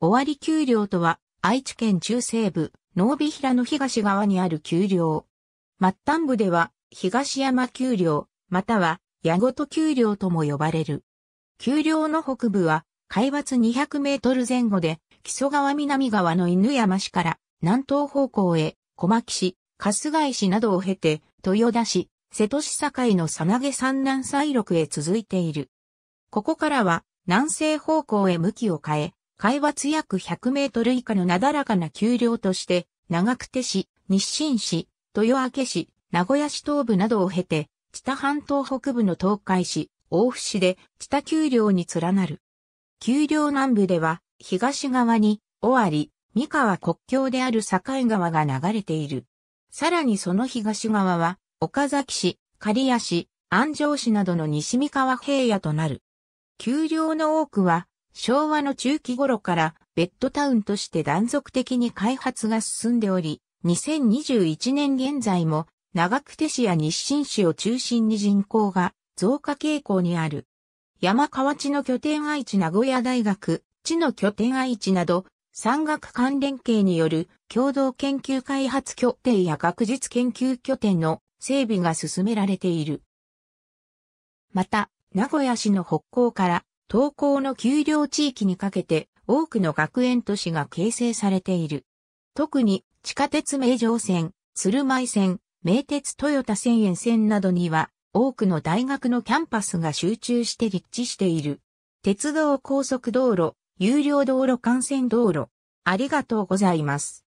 尾張丘陵とは、愛知県中西部、濃尾平の東側にある丘陵。末端部では、東山丘陵、または、矢ごと丘陵とも呼ばれる。丘陵の北部は、海抜200メートル前後で、木曽川南側の犬山市から、南東方向へ、小牧市、春日井市などを経て、豊田市、瀬戸市境のさなげ山南西麓へ続いている。ここからは、南西方向へ向きを変え、海抜約100メートル以下のなだらかな丘陵として、長久手市、日清市、豊明市、名古屋市東部などを経て、知多半島北部の東海市、大府市で知多丘陵に連なる。丘陵南部では、東側に、尾張、三河国境である境川が流れている。さらにその東側は、岡崎市、刈谷市、安城市などの西三河平野となる。丘陵の多くは、昭和の中期頃からベッドタウンとして断続的に開発が進んでおり、2021年現在も長久手市や日清市を中心に人口が増加傾向にある。山川地の拠点愛知名古屋大学、地の拠点愛知など、産学関連系による共同研究開発拠点や学術研究拠点の整備が進められている。また、名古屋市の北港から東高の丘陵地域にかけて多くの学園都市が形成されている。特に地下鉄名城線、鶴舞線、名鉄豊田線沿線などには多くの大学のキャンパスが集中して立地している。鉄道高速道路、有料道路幹線道路。ありがとうございます。